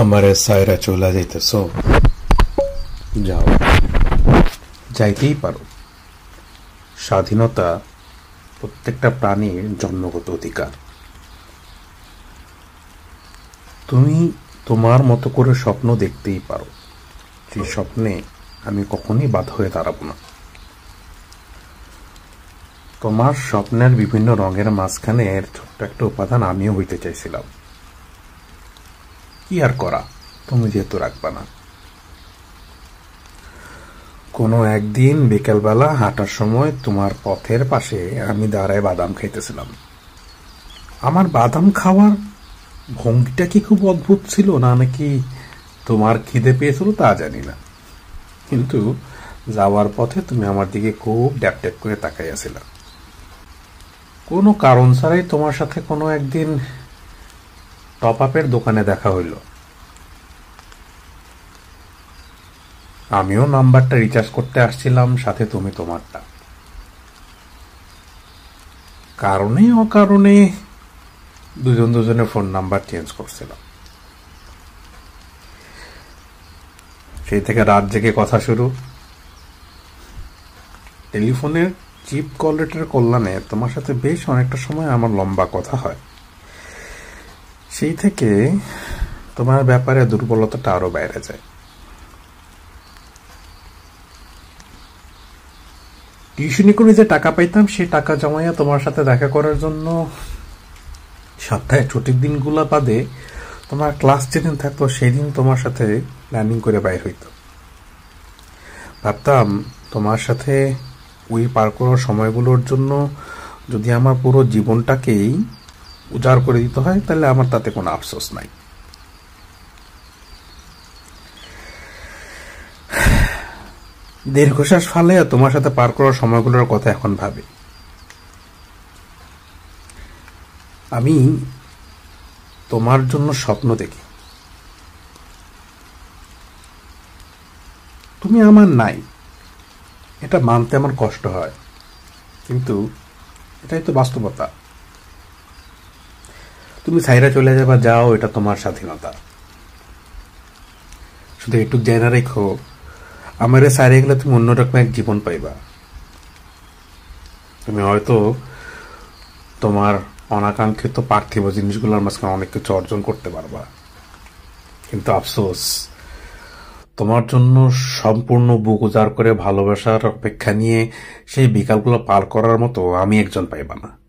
আমারে সায়রা চলে যাইতেছ যাও যাইতেই পারো স্বাধীনতা প্রত্যেকটা প্রাণীর জন্মগত অধিকার তুমি তোমার মতো করে স্বপ্ন দেখতেই পারো যে স্বপ্নে আমি কখনই বাধা হয়ে দাঁড়াবো না তোমার স্বপ্নের বিভিন্ন রঙের মাঝখানে এর ছোট্ট একটা উপাদান আমিও হইতে চাইছিলাম কি আর করা তুমি যেহেতু রাখবা না কোনো একদিন বিকেলবেলা হাঁটার সময় তোমার পথের পাশে আমি দাঁড়ায় বাদাম খাইতেছিলাম আমার বাদাম খাওয়ার ভঙ্গিটা কি খুব অদ্ভুত ছিল না নাকি তোমার খিদে পেয়েছিল তা জানি না কিন্তু যাওয়ার পথে তুমি আমার দিকে খুব ড্যাপট্যাপ করে তাকাইয়াছিলাম কোনো কারণ ছাড়াই তোমার সাথে কোনো একদিন টপ আপের দোকানে দেখা হইল আমিও নাম্বারটা রিচার্জ করতে আসছিলাম সাথে তুমি তোমারটা কারণে অকারণে দুজন দুজনের ফোন নাম্বার চেঞ্জ করছিলাম সেই থেকে রাত জেগে কথা শুরু টেলিফোনের চিপ কল রেটের কল্যাণে তোমার সাথে বেশ অনেকটা সময় আমার লম্বা কথা হয় সেই থেকে তোমার ব্যাপারে দুর্বলতাটা আরো বাইরে যায় টিউশনি করে যে টাকা পাইতাম সেই টাকা জমাইয়া তোমার সাথে দেখা করার জন্য সপ্তাহে ছুটির দিনগুলো বাদে তোমার ক্লাস যেদিন থাকতো সেদিন তোমার সাথে প্ল্যানিং করে বাইর হইত ভাবতাম তোমার সাথে ওই পার করার সময়গুলোর জন্য যদি আমার পুরো জীবনটাকেই উজাড় করে দিতে হয় তাহলে আমার তাতে কোনো আফসোস নাই দীর্ঘশ্বাস ফালে তোমার সাথে পার করার সময়গুলোর কথা এখন ভাবে আমি তোমার জন্য স্বপ্ন দেখি তুমি আমার নাই এটা মানতে আমার কষ্ট হয় কিন্তু এটাই তো বাস্তবতা তুমি সাইরা চলে যাবা যাও এটা তোমার স্বাধীনতা শুধু একটু জেনে রেখো আমার সাইরে গেলে তুমি অন্যরকম এক জীবন পাইবা তুমি হয়তো তোমার অনাকাঙ্ক্ষিত পার্থিব জিনিসগুলোর মাঝখানে অনেক কিছু অর্জন করতে পারবা কিন্তু আফসোস তোমার জন্য সম্পূর্ণ বুক উজাড় করে ভালোবাসার অপেক্ষা নিয়ে সেই বিকালগুলো পার করার মতো আমি একজন পাইবা না